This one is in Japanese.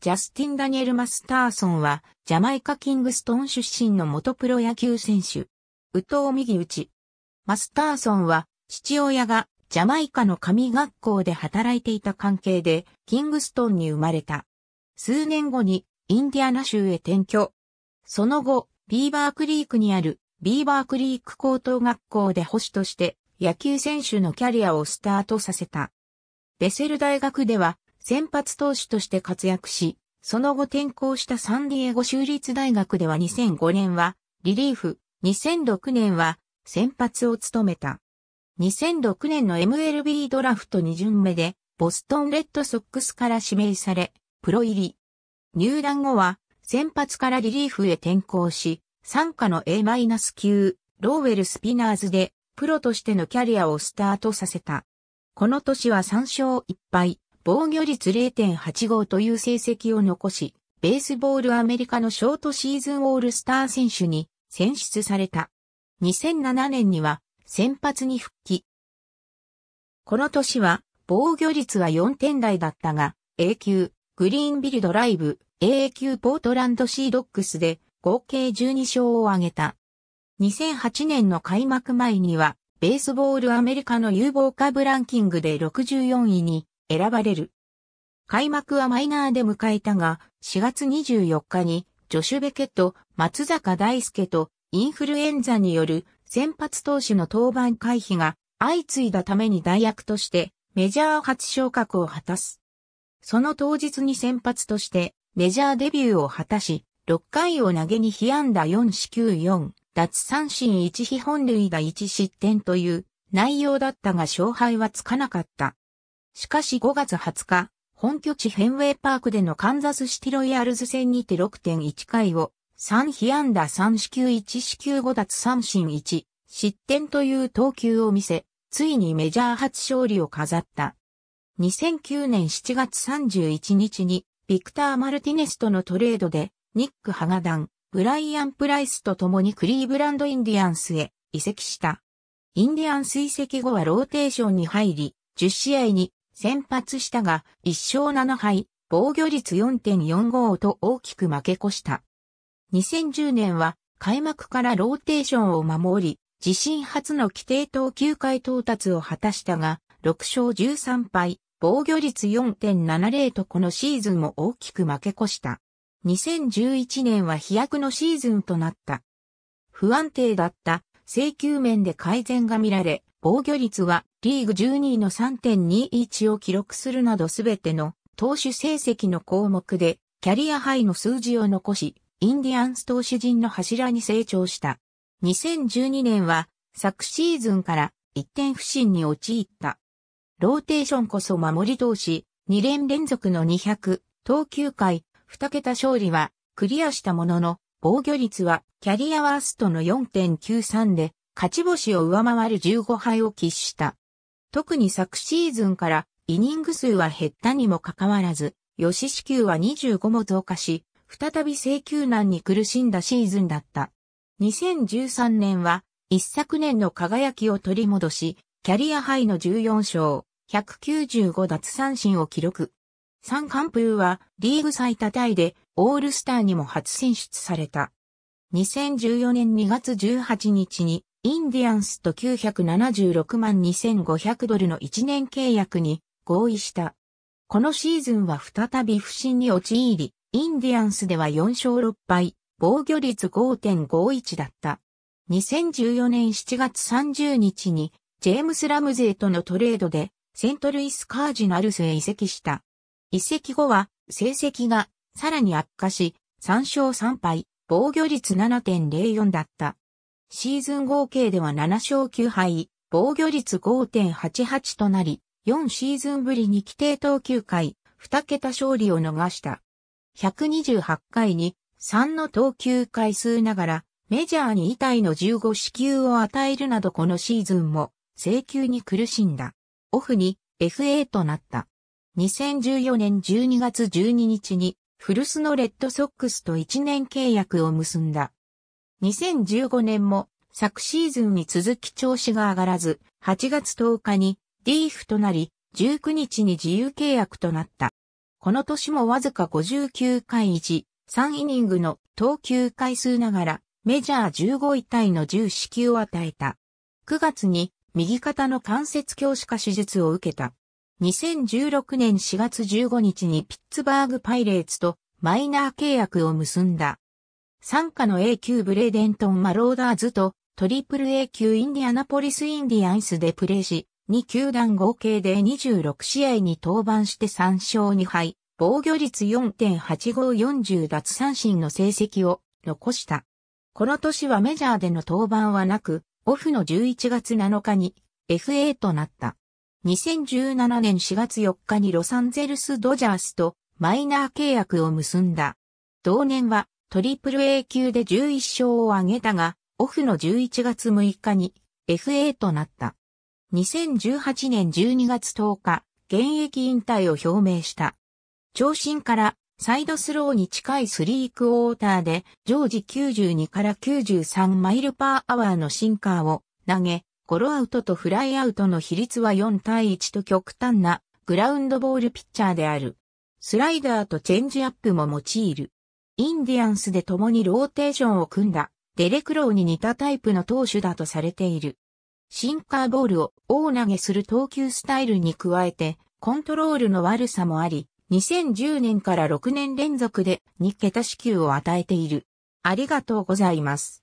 ジャスティン・ダニエル・マスターソンは、ジャマイカ・キングストン出身の元プロ野球選手。宇藤右打ち。マスターソンは、父親が、ジャマイカの神学校で働いていた関係で、キングストンに生まれた。数年後に、インディアナ州へ転居。その後、ビーバークリークにある、ビーバークリーク高等学校で保守として、野球選手のキャリアをスタートさせた。ベセル大学では、先発投手として活躍し、その後転校したサンディエゴ州立大学では2005年はリリーフ、2006年は先発を務めた。2006年の MLB ドラフト2巡目でボストンレッドソックスから指名され、プロ入り。入団後は先発からリリーフへ転向し、参加の A- 9ローウェルスピナーズでプロとしてのキャリアをスタートさせた。この年は3勝1敗、防御率0.85という成績を残し、ベースボールアメリカのショートシーズンオールスター選手に選出された。2007年には先発に復帰。この年は防御率は4点台だったが、A 級、グリーンビルドライブ、A 級ポートランドシードックスで合計12勝を挙げた。2008年の開幕前には、ベースボールアメリカの有望株ランキングで64位に選ばれる。開幕はマイナーで迎えたが、4月24日に、ジョシュ・ベケット、松坂大輔と、インフルエンザによる先発投手の登板回避が相次いだために代役としてメジャー初昇格を果たす。その当日に先発としてメジャーデビューを果たし、6回を投げに被安打4四球4、脱三振1被本塁打1失点という内容だったが勝敗はつかなかった。しかし5月20日、本拠地フェンウェイパークでのカンザスシティロイヤルズ戦にて6.1回を3被安打3四球1四球5奪三振1失点という投球を見せ、ついにメジャー初勝利を飾った。2009年7月31日に、ビクター・マルティネスとのトレードで、ニック・ハガダン、ブライアン・プライスと共にクリーブランド・インディアンスへ移籍した。インディアンス移籍後はローテーションに入り、10試合に先発したが、1勝7敗、防御率4.45と大きく負け越した。2010年は開幕からローテーションを守り、自身初の規定投球回到達を果たしたが、6勝13敗、防御率4.70とこのシーズンも大きく負け越した。2011年は飛躍のシーズンとなった。不安定だった制球面で改善が見られ、防御率はリーグ12位の3.21を記録するなどすべての投手成績の項目でキャリアハイの数字を残し、インディアンス投手陣の柱に成長した。2012年は昨シーズンから一点不振に陥った。ローテーションこそ守り投手、2連連続の200、投球回、2桁勝利はクリアしたものの、防御率はキャリアワーストの4.93で、勝ち星を上回る15敗を喫した。特に昨シーズンからイニング数は減ったにもかかわらず、吉支給は25も増加し、再び請求難に苦しんだシーズンだった。2013年は、一昨年の輝きを取り戻し、キャリアハイの14勝、195奪三振を記録。三冠風はリーグ最多タイでオールスターにも初選出された。2014年2月18日にインディアンスと976万2500ドルの1年契約に合意した。このシーズンは再び不振に陥り、インディアンスでは4勝6敗、防御率5.51だった。2014年7月30日に、ジェームス・ラムゼーとのトレードで、セントルイス・カージナルスへ移籍した。移籍後は、成績がさらに悪化し、3勝3敗、防御率7.04だった。シーズン合計では7勝9敗、防御率5.88となり、4シーズンぶりに規定投球回、2桁勝利を逃した。128回に3の投球回数ながら、メジャーに遺体の15支給を与えるなどこのシーズンも、請求に苦しんだ。オフに FA となった。2014年12月12日に、古巣のレッドソックスと1年契約を結んだ。2015年も昨シーズンに続き調子が上がらず、8月10日にリーフとなり、19日に自由契約となった。この年もわずか59回1、3イニングの投球回数ながら、メジャー15位タイの10支給を与えた。9月に右肩の関節強視化手術を受けた。2016年4月15日にピッツバーグパイレーツとマイナー契約を結んだ。参加の A 級ブレデントン・マローダーズとトリプル A 級インディアナポリス・インディアンスでプレーし、2球団合計で26試合に登板して3勝2敗、防御率4.8540奪三振の成績を残した。この年はメジャーでの登板はなく、オフの11月7日に FA となった。2017年4月4日にロサンゼルス・ドジャースとマイナー契約を結んだ。同年はトリプル A 級で11勝を挙げたが、オフの11月6日に FA となった。2018年12月10日、現役引退を表明した。長身からサイドスローに近いスリークオーターで常時92から93マイルパーアワーのシンカーを投げ、ゴロアウトとフライアウトの比率は4対1と極端なグラウンドボールピッチャーである。スライダーとチェンジアップも用いる。インディアンスで共にローテーションを組んだ、デレクローに似たタイプの投手だとされている。シンカーボールを大投げする投球スタイルに加えて、コントロールの悪さもあり、2010年から6年連続で2桁支給を与えている。ありがとうございます。